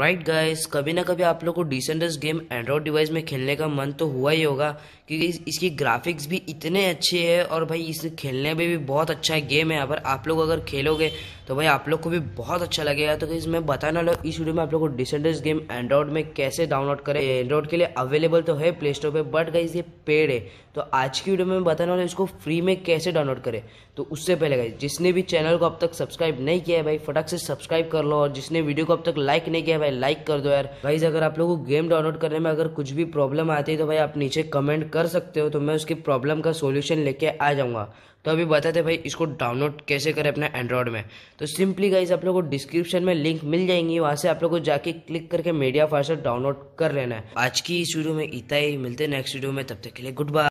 right right guys कभी ना कभी आप लोग को डिसेंडर्स गेम एंड्रॉयड डिवाइस में खेलने का मन तो हुआ ही होगा क्योंकि इस, इसकी ग्राफिक्स भी इतने अच्छे हैं और भाई इसे खेलने में भी बहुत अच्छा है गेम है अगर आप लोग अगर खेलोगे तो भाई आप लोग को भी बहुत अच्छा लगेगा तो गाइस मैं बताना लो इस वीडियो में आप लोग को डिसेंडर्स गेम एंड्रॉयड में कैसे डाउनलोड करें एंड्रॉयड के लिए अवेलेबल तो है प्ले स्टोर पर बट गाइज ये पेड है तो आज की वीडियो में बताने वाला इसको फ्री में कैसे डाउनलोड करें तो उससे पहले गाइज जिसने भी चैनल को अब तक सब्सक्राइब नहीं किया है भाई फटक से सब्सक्राइब कर लो और जिसने वीडियो को अब तक लाइक नहीं किया भाई भाई लाइक कर दो यार भाई अगर आप लोगों को गेम डाउनलोड करने में अगर कुछ भी प्रॉब्लम आती है तो भाई आप नीचे कमेंट कर सकते हो तो मैं उसकी प्रॉब्लम का सोल्यूशन लेके आ जाऊंगा तो अभी बताते भाई इसको डाउनलोड कैसे करें अपने एंड्रॉयड में तो सिंपली गाइज आप लोग को डिस्क्रिप्शन में लिंक मिल जाएंगी वहां से आप लोग को जाके क्लिक करके मीडिया फास्ट डाउनलोड कर लेना है आज की इस वीडियो में इतना ही मिलते हैं नेक्स्ट वीडियो में तब तक के लिए गुड बाय